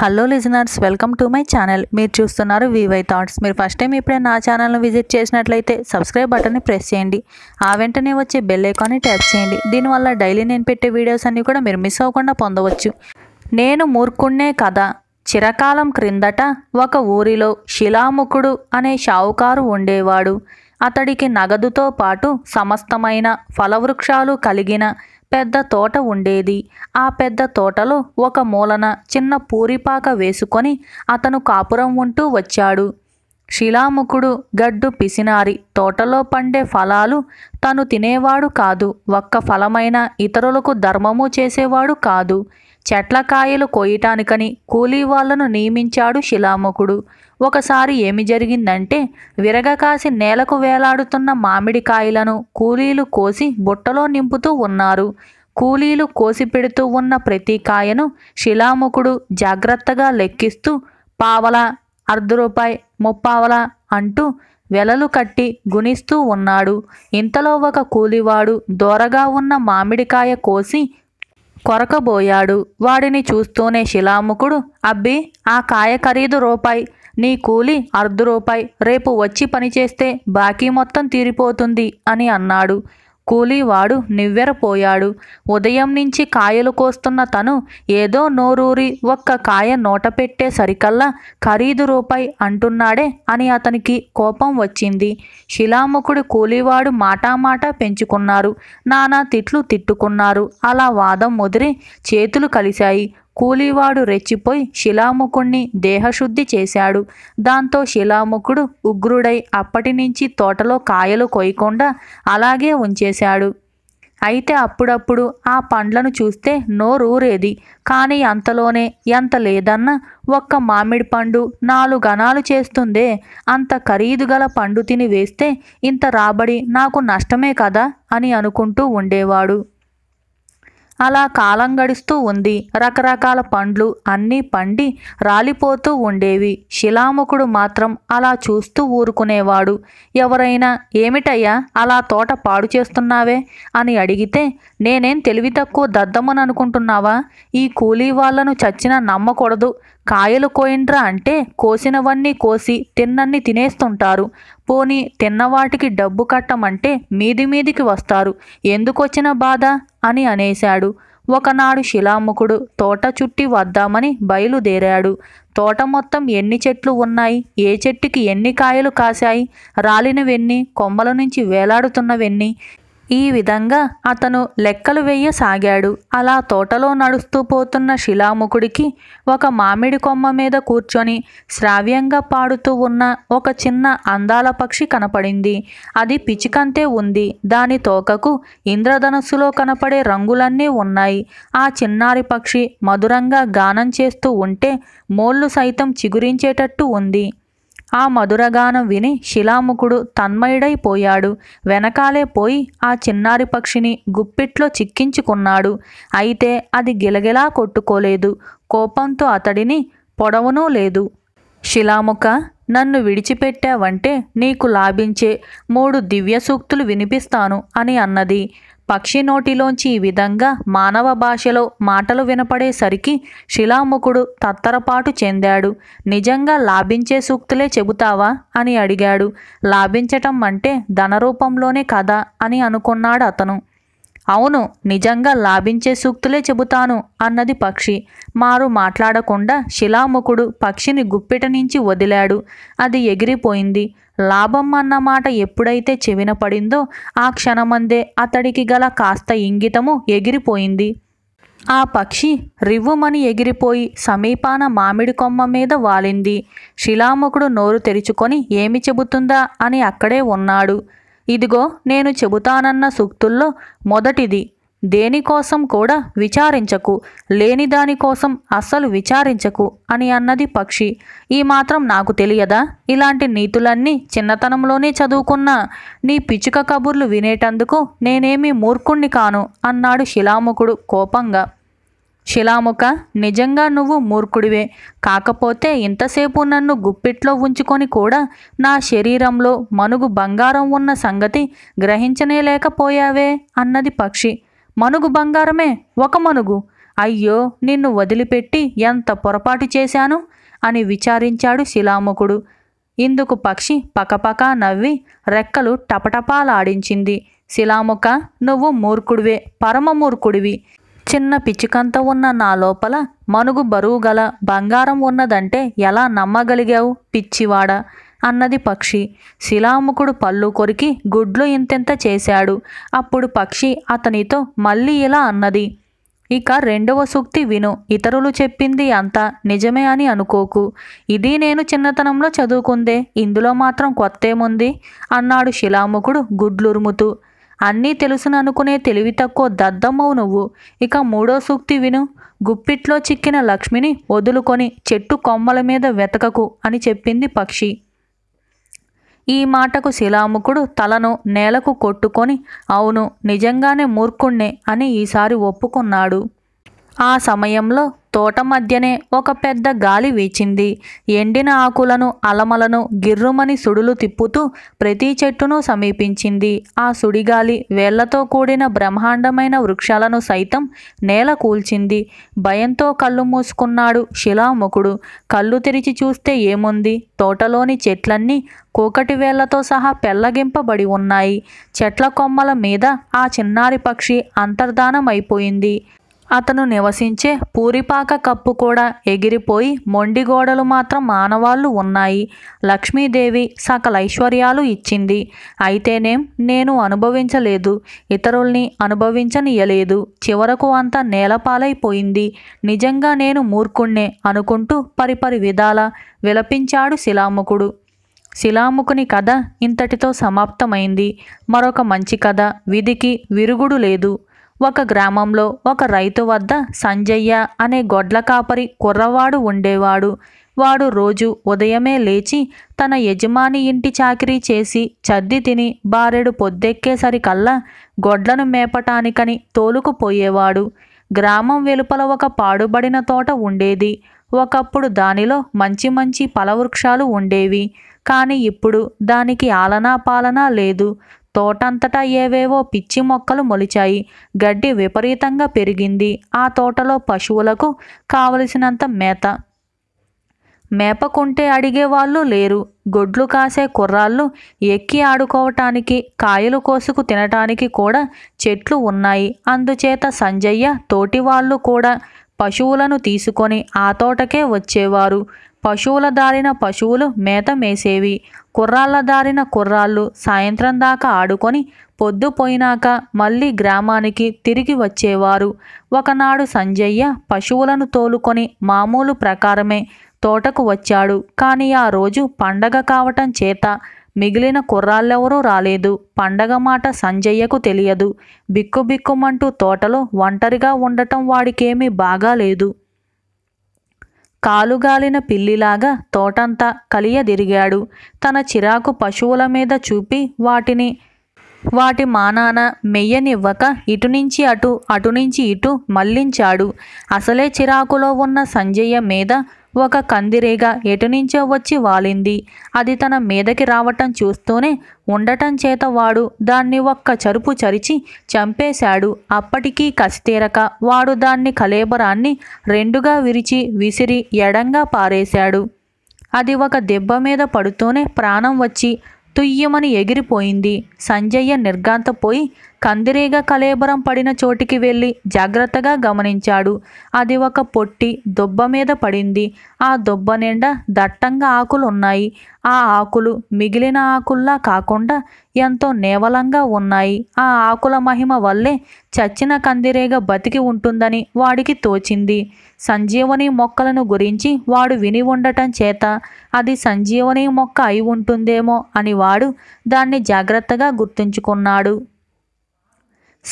hello listeners welcome to my channel మీరు చూస్తున్నారు V Y thoughts మీరు ఫస్ట్ టైం ఇప్పుడే నా ఛానల్ను విజిట్ చేసినట్లయితే సబ్స్క్రైబ్ బటన్ని ప్రెస్ చేయండి ఆ వెంటనే వచ్చే బెల్ ఐకాన్ని ట్యాప్ చేయండి దీనివల్ల డైలీ నేను పెట్టే వీడియోస్ అన్నీ కూడా మీరు మిస్ అవ్వకుండా పొందవచ్చు నేను మూర్ఖుణ్ణే కదా చిరకాలం క్రిందట ఒక ఊరిలో శిలాముఖుడు అనే షావుకారు ఉండేవాడు అతడికి నగదుతో పాటు సమస్తమైన ఫలవృక్షాలు కలిగిన పెద్ద తోట ఉండేది ఆ పెద్ద తోటలో ఒక మూలన చిన్న పూరిపాక వేసుకొని అతను కాపురం ఉంటూ వచ్చాడు శిలాముఖుడు గడ్డు పిసినారి తోటలో పండే ఫలాలు తను తినేవాడు కాదు ఒక్క ఫలమైన ఇతరులకు ధర్మము చేసేవాడు కాదు చెట్ల కాయలు కోయటానికని కూలీ వాళ్లను నియమించాడు శిలాముఖుడు ఒకసారి ఏమి జరిగిందంటే విరగకాసి నేలకు వేలాడుతున్న మామిడి కాయలను కూలీలు కోసి బుట్టలో నింపుతూ ఉన్నారు కూలీలు కోసి పెడుతూ ఉన్న ప్రతి కాయను శిలాముఖుడు జాగ్రత్తగా లెక్కిస్తూ పావల అర్ధ రూపాయి ముప్పావల అంటూ వెలలు కట్టి గుణిస్తూ ఉన్నాడు ఇంతలో ఒక కూలివాడు దూరగా ఉన్న మామిడికాయ కోసి కొరకబోయాడు వాడిని చూస్తూనే శిలాముకుడు అబ్బి ఆ కాయ ఖరీదు రూపాయి నీ కూలి అర్ధ రూపాయి రేపు వచ్చి పనిచేస్తే బాకీ మొత్తం తీరిపోతుంది అని అన్నాడు కూలీవాడు నివ్వెరపోయాడు ఉదయం నుంచి కాయలు కోస్తున్న తను ఏదో నోరూరి ఒక్క కాయ నోట పెట్టే సరికల్లా ఖరీదు రూపాయి అంటున్నాడే అని అతనికి కోపం వచ్చింది శిలాముఖుడు కూలీవాడు మాటామాట పెంచుకున్నారు నానా తిట్లు తిట్టుకున్నారు అలా వాదం ముదిరి చేతులు కలిశాయి కూలివాడు రెచ్చిపోయి శిలాముకుణ్ణి దేహశుద్ధి చేశాడు దాంతో శిలాముకుడు ఉగ్రుడై అప్పటి నుంచి తోటలో కాయలు కొయ్యకుండా అలాగే ఉంచేశాడు అయితే అప్పుడప్పుడు ఆ పండ్లను చూస్తే నోరూరేది కానీ అంతలోనే ఎంత లేదన్న ఒక్క మామిడి పండు నాలుగు గణాలు చేస్తుందే అంత ఖరీదు గల పండు తిని వేస్తే ఇంత రాబడి నాకు నష్టమే కదా అని అనుకుంటూ ఉండేవాడు అలా కాలం గడుస్తూ ఉంది రకరకాల పండ్లు అన్నీ పండి రాలిపోతూ ఉండేవి శిలాముఖుడు మాత్రం అలా చూస్తూ ఊరుకునేవాడు ఎవరైనా ఏమిటయ్యా అలా తోట పాడు చేస్తున్నావే అని అడిగితే నేనేం తెలివి తక్కువ దద్దమని అనుకుంటున్నావా ఈ కూలీ వాళ్లను చచ్చిన నమ్మకూడదు కాయలు కోయిండ్రా అంటే కోసినవన్నీ కోసి తిన్నన్ని తినేస్తుంటారు పోని తిన్నవాటికి డబ్బు కట్టమంటే మీది మీదికి వస్తారు ఎందుకొచ్చిన బాధ అని అనేశాడు ఒకనాడు శిలాముఖుడు తోట చుట్టి వద్దామని బయలుదేరాడు తోట మొత్తం ఎన్ని చెట్లు ఉన్నాయి ఏ చెట్టుకి ఎన్ని కాయలు కాశాయి రాలినవెన్ని కొమ్మల నుంచి వేలాడుతున్నవెన్ని ఈ విధంగా అతను లెక్కలు వేయసాగాడు అలా తోటలో నడుస్తూ పోతున్న శిలాముఖుడికి ఒక మామిడి కొమ్మ మీద కూర్చొని శ్రావ్యంగా పాడుతూ ఉన్న ఒక చిన్న అందాల పక్షి కనపడింది అది పిచికంతే ఉంది దాని తోకకు ఇంద్రధనస్సులో కనపడే రంగులన్నీ ఉన్నాయి ఆ చిన్నారి పక్షి మధురంగా గానం చేస్తూ ఉంటే మోళ్ళు సైతం చిగురించేటట్టు ఉంది ఆ మధురగానం విని శిలాముఖుడు తన్మయుడైపోయాడు వెనకాలే పోయి ఆ చిన్నారి పక్షిని గుప్పిట్లో చిక్కించుకున్నాడు అయితే అది గిలగిలా కొట్టుకోలేదు కోపంతో అతడిని పొడవనూ లేదు శిలాముఖ నన్ను విడిచిపెట్టావంటే నీకు లాభించే మూడు దివ్య సూక్తులు వినిపిస్తాను అని అన్నది పక్షి నోటిలోంచి ఈ విధంగా మానవ భాషలో మాటలు వినపడేసరికి శిలాముఖుడు తత్తరపాటు చెందాడు నిజంగా లాభించే సూక్తులే చెబుతావా అని అడిగాడు లాభించటం అంటే ధనరూపంలోనే కదా అని అనుకున్నాడు అతను అవును నిజంగా లాభించే సూక్తులే చెబుతాను అన్నది పక్షి మారు మాట్లాడకుండా శిలాముఖుడు పక్షిని గుప్పిట నుంచి వదిలాడు అది ఎగిరిపోయింది లాభం అన్న మాట ఎప్పుడైతే చెవిన పడిందో ఆ క్షణమందే అతడికి గల కాస్త ఇంగితము ఎగిరిపోయింది ఆ పక్షి రివ్వుమని ఎగిరిపోయి సమీపాన మామిడి కొమ్మ మీద వాలింది శిలాముఖుడు నోరు తెరుచుకొని ఏమి చెబుతుందా అని అక్కడే ఉన్నాడు ఇదిగో నేను చెబుతానన్న సూక్తుల్లో మొదటిది దేనికోసం కూడా విచారించకు లేని దానికోసం అస్సలు విచారించకు అని అన్నది పక్షి ఈ మాత్రం నాకు తెలియదా ఇలాంటి నీతులన్నీ చిన్నతనంలోనే చదువుకున్నా నీ పిచ్చుక కబుర్లు వినేటందుకు నేనేమీ మూర్ఖుణ్ణి కాను అన్నాడు శిలాముఖుడు కోపంగా శిలాముఖ నిజంగా నువ్వు మూర్ఖుడివే కాకపోతే ఇంతసేపు నన్ను గుప్పిట్లో ఉంచుకొని కూడా నా శరీరంలో మనుగు బంగారం ఉన్న సంగతి గ్రహించనే లేకపోయావే అన్నది పక్షి మనుగు బంగారమే ఒక మనుగు అయ్యో నిన్ను వదిలిపెట్టి ఎంత పొరపాటు చేశాను అని విచారించాడు శిలాముఖుడు ఇందుకు పక్షి పకపక నవ్వి రెక్కలు టపటపాలాడించింది శిలాముఖ నువ్వు మూర్ఖుడివే పరమ మూర్ఖుడివి చిన్న పిచ్చికంత ఉన్న నా లోపల మనుగు బరువు గల బంగారం ఉన్నదంటే ఎలా నమ్మగలిగావు పిచ్చివాడ అన్నది పక్షి శిలాముఖుడు పళ్ళు కొరికి గుడ్లు ఇంతెంత చేశాడు అప్పుడు పక్షి అతనితో మళ్ళీ ఇలా అన్నది ఇక రెండవ సూక్తి విను ఇతరులు చెప్పింది అంతా నిజమే అని అనుకోకు ఇది నేను చిన్నతనంలో చదువుకుందే ఇందులో మాత్రం కొత్తేముంది అన్నాడు శిలాముఖుడు గుడ్లురుముతూ అన్నీ తెలుసుననుకునే తెలివి తక్కువ దద్దమ్మవు నువ్వు ఇక మూడో సూక్తి విను గుప్పిట్లో చిక్కిన లక్ష్మిని వదులుకొని చెట్టు కొమ్మల మీద వెతకకు అని చెప్పింది పక్షి ఈ మాటకు శిలాముకుడు తలను నేలకు కొట్టుకొని అవును నిజంగానే మూర్ఖుణ్ణే అని ఈసారి ఒప్పుకున్నాడు ఆ సమయంలో తోట మధ్యనే ఒక పెద్ద గాలి వీచింది ఎండిన ఆకులను అలమలను గిర్రుమని సుడులు తిప్పుతూ ప్రతి చెట్టును సమీపించింది ఆ సుడిగాలి వేళ్లతో కూడిన బ్రహ్మాండమైన వృక్షాలను సైతం నేల కూల్చింది భయంతో కళ్ళు మూసుకున్నాడు శిలాముఖుడు కళ్ళు తెరిచి చూస్తే ఏముంది తోటలోని చెట్లన్నీ కోకటి వేళ్లతో సహా పెళ్లగింపబడి ఉన్నాయి చెట్ల కొమ్మల మీద ఆ చిన్నారి పక్షి అంతర్ధానమైపోయింది అతను నివసించే పూరిపాక కప్పు కూడా ఎగిరిపోయి మొండిగోడలు మాత్రం మానవాళ్ళు ఉన్నాయి లక్ష్మీదేవి సకలైశ్వర్యాలు ఇచ్చింది అయితేనేం నేను అనుభవించలేదు ఇతరుల్ని అనుభవించనియలేదు చివరకు అంతా నేలపాలైపోయింది నిజంగా నేను మూర్ఖుణ్ణే అనుకుంటూ పరిపరి విధాల విలపించాడు శిలాముకుడు శిలాముకుని కథ ఇంతటితో సమాప్తమైంది మరొక మంచి కథ విధికి విరుగుడు లేదు ఒక గ్రామంలో ఒక రైతు వద్ద సంజయ్య అనే గొడ్ల కాపరి కుర్రవాడు ఉండేవాడు వాడు రోజు ఉదయమే లేచి తన యజమాని ఇంటి చాకిరీ చేసి చద్ది తిని బారెడు పొద్దెక్కేసరికల్లా గొడ్లను మేపటానికని తోలుకుపోయేవాడు గ్రామం వెలుపల ఒక పాడుబడిన తోట ఉండేది ఒకప్పుడు దానిలో మంచి మంచి పలవృక్షాలు ఉండేవి కానీ ఇప్పుడు దానికి ఆలనా పాలనా లేదు తోటంతటా ఏవేవో పిచ్చి మొక్కలు మొలిచాయి గడ్డి విపరీతంగా పెరిగింది ఆ తోటలో పశువులకు కావలసినంత మేత మేపకుంటే అడిగేవాళ్ళు లేరు గొడ్లు కాసే కుర్రాళ్ళు ఎక్కి ఆడుకోవటానికి కాయలు కోసుకు తినటానికి కూడా చెట్లు ఉన్నాయి అందుచేత సంజయ్య తోటి వాళ్ళు కూడా పశువులను తీసుకొని ఆ తోటకే వచ్చేవారు పశువుల దారిన పశువులు మేత మేసేవి కుర్రాళ్ళ దారిన కుర్రాళ్ళు సాయంత్రం దాకా ఆడుకొని పొద్దుపోయినాక మళ్ళీ గ్రామానికి తిరిగి వచ్చేవారు ఒకనాడు సంజయ్య పశువులను తోలుకొని మామూలు ప్రకారమే తోటకు వచ్చాడు కానీ ఆ రోజు పండగ కావటం చేత మిగిలిన కుర్రాళ్ళెవరూ రాలేదు పండగ మాట సంజయ్యకు తెలియదు బిక్కుబిక్కుమంటూ తోటలో ఒంటరిగా ఉండటం వాడికేమీ బాగాలేదు కాలుగాలిన పిల్లిలాగా తోటంతా కలియదిరిగాడు తన చిరాకు పశువుల మీద చూపి వాటిని వాటి మానాన మెయ్యనివ్వక ఇటునుంచి అటు అటునుంచి ఇటు మళ్లించాడు అసలే చిరాకులో ఉన్న సంజయ్య మీద ఒక కందిరేగ ఎటునుంచో వచ్చి వాలింది అది తన మీదకి రావటం చూస్తూనే ఉండటం చేత వాడు దాన్ని ఒక్క చరుపు చరిచి చంపేశాడు అప్పటికీ కసితీరక వాడు దాన్ని కలేబరాన్ని రెండుగా విరిచి విసిరి ఎడంగా పారేశాడు అది ఒక దెబ్బ మీద పడుతూనే ప్రాణం వచ్చి తుయ్యమని ఎగిరిపోయింది సంజయ్య నిర్గాంతపోయి కందిరీగ కలేబరం పడిన చోటికి వెళ్ళి జాగ్రత్తగా గమనించాడు అది ఒక పొట్టి దుబ్బ మీద పడింది ఆ దుబ్బ నిండా దట్టంగా ఆకులు ఉన్నాయి ఆ ఆకులు మిగిలిన ఆకుల్లా కాకుండా ఎంతో నేవలంగా ఉన్నాయి ఆ ఆకుల మహిమ వల్లే చచ్చిన కందిరీగ బతికి ఉంటుందని వాడికి తోచింది సంజీవని మొక్కలను గురించి వాడు విని ఉండటం చేత అది సంజీవని మొక్క అయి ఉంటుందేమో అని వాడు దాన్ని జాగ్రత్తగా గుర్తుంచుకున్నాడు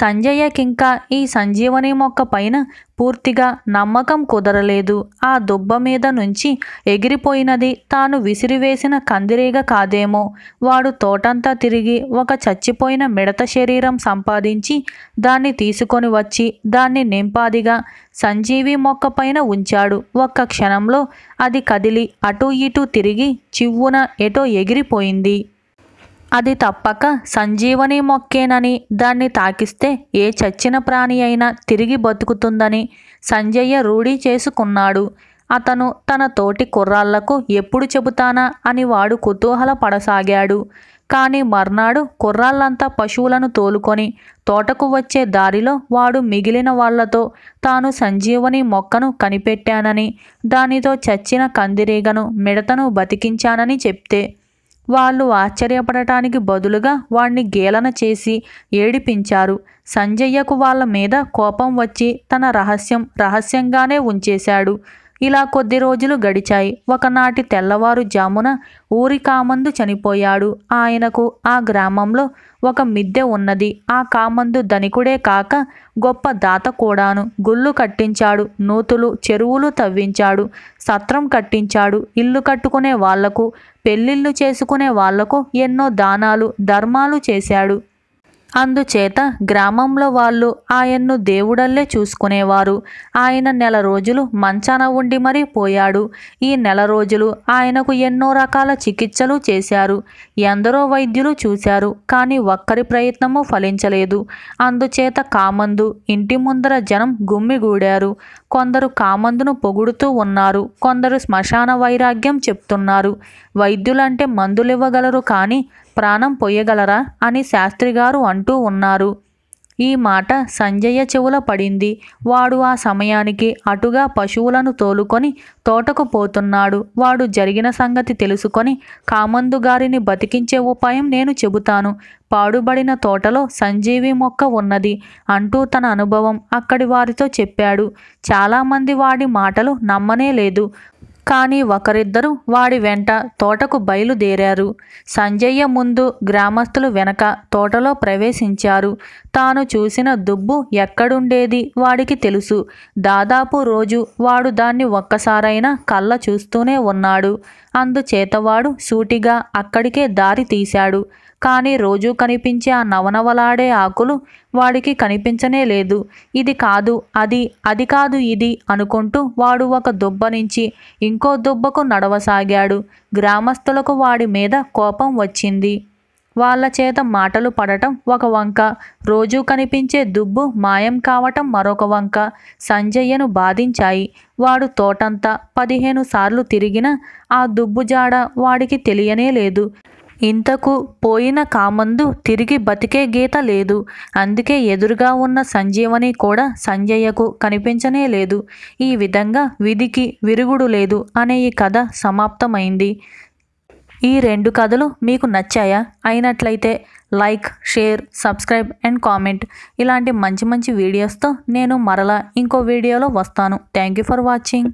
సంజయ్యకింకా ఈ సంజీవని మొక్క పైన పూర్తిగా నమ్మకం కుదరలేదు ఆ దుబ్బ మీద నుంచి ఎగిరిపోయినది తాను విసిరివేసిన కందిరీగ కాదేమో వాడు తోటంతా తిరిగి ఒక చచ్చిపోయిన మిడత శరీరం సంపాదించి దాన్ని తీసుకొని వచ్చి దాన్ని నింపాదిగా సంజీవి మొక్క పైన ఉంచాడు ఒక్క క్షణంలో అది కదిలి అటూ ఇటూ తిరిగి చివ్వున ఎటో ఎగిరిపోయింది అది తప్పక సంజీవని మొక్కేనని దాన్ని తాకిస్తే ఏ చచ్చిన ప్రాణి అయినా తిరిగి బతుకుతుందని సంజయ్య రూఢీ చేసుకున్నాడు అతను తన తోటి కుర్రాళ్లకు ఎప్పుడు చెబుతానా అని వాడు కుతూహల పడసాగాడు కానీ మర్నాడు కుర్రాళ్ళంతా పశువులను తోలుకొని తోటకు వచ్చే దారిలో వాడు మిగిలిన వాళ్లతో తాను సంజీవని మొక్కను కనిపెట్టానని దానితో చచ్చిన కందిరీగను మిడతను బతికించానని చెప్తే వాళ్ళు ఆశ్చర్యపడటానికి బదులుగా వాణ్ణి గేలన చేసి ఏడిపించారు సంజయ్యకు వాళ్ళ మీద కోపం వచ్చి తన రహస్యం రహస్యంగానే ఉంచేశాడు ఇలా కొద్ది రోజులు గడిచాయి ఒకనాటి తెల్లవారు జామున కామందు చనిపోయాడు ఆయనకు ఆ గ్రామంలో ఒక మిద్దె ఉన్నది ఆ కామందు ధనికుడే కాక గొప్ప దాత కూడాను గుళ్ళు కట్టించాడు నూతులు చెరువులు తవ్వించాడు సత్రం కట్టించాడు ఇల్లు కట్టుకునే వాళ్లకు పెళ్ళిళ్ళు చేసుకునే వాళ్లకు ఎన్నో దానాలు ధర్మాలు చేశాడు అందుచేత గ్రామంలో వాళ్ళు ఆయన్ను దేవుడల్లే చూసుకునేవారు ఆయన నెల రోజులు మంచాన ఉండి మరీ పోయాడు ఈ నెల రోజులు ఆయనకు ఎన్నో రకాల చికిత్సలు చేశారు ఎందరో వైద్యులు చూశారు కానీ ఒక్కరి ప్రయత్నము ఫలించలేదు అందుచేత కామందు ఇంటి ముందర జనం గుమ్మిగూడారు కొందరు కామందును పొగుడుతూ ఉన్నారు కొందరు శ్మశాన వైరాగ్యం చెప్తున్నారు వైద్యులంటే మందులివ్వగలరు కానీ ప్రాణం పొయ్యగలరా అని శాస్త్రిగారు అంటూ ఉన్నారు ఈ మాట సంజయ చెవుల పడింది వాడు ఆ సమయానికి అటుగా పశువులను తోలుకొని తోటకు పోతున్నాడు వాడు జరిగిన సంగతి తెలుసుకొని కామందు గారిని బతికించే ఉపాయం నేను చెబుతాను పాడుబడిన తోటలో సంజీవి మొక్క ఉన్నది అంటూ తన అనుభవం అక్కడి వారితో చెప్పాడు చాలామంది వాడి మాటలు నమ్మనే లేదు కానీ ఒకరిద్దరు వాడి వెంట తోటకు బయలుదేరారు సంజయ్య ముందు గ్రామస్తులు వెనక తోటలో ప్రవేశించారు తాను చూసిన దుబ్బు ఎక్కడుండేది వాడికి తెలుసు దాదాపు రోజు వాడు దాన్ని ఒక్కసారైనా కళ్ళ చూస్తూనే ఉన్నాడు అందుచేతవాడు సూటిగా అక్కడికే దారి తీశాడు కానీ రోజూ కనిపించే ఆ నవనవలాడే ఆకులు వాడికి కనిపించనే లేదు ఇది కాదు అది అది కాదు ఇది అనుకుంటూ వాడు ఒక దుబ్బ నుంచి ఇంకో దుబ్బకు నడవసాగాడు గ్రామస్తులకు వాడి మీద కోపం వచ్చింది వాళ్ళ చేత మాటలు పడటం ఒక వంక రోజూ కనిపించే దుబ్బు మాయం కావటం మరొక వంక సంజయ్యను బాధించాయి వాడు తోటంతా పదిహేను సార్లు తిరిగిన ఆ దుబ్బు జాడ వాడికి తెలియనే లేదు ఇంతకు పోయిన కామందు తిరిగి బతికే గీత లేదు అందుకే ఎదురుగా ఉన్న సంజీవని కూడా సంజయ్యకు కనిపించనే లేదు ఈ విధంగా విధికి విరుగుడు లేదు అనే ఈ కథ సమాప్తమైంది ఈ రెండు కథలు మీకు నచ్చాయా అయినట్లయితే like share subscribe and comment ఇలాంటి మంచి మంచి వీడియోస్తో నేను మరలా ఇంకో వీడియోలో వస్తాను థ్యాంక్ యూ ఫర్ వాచింగ్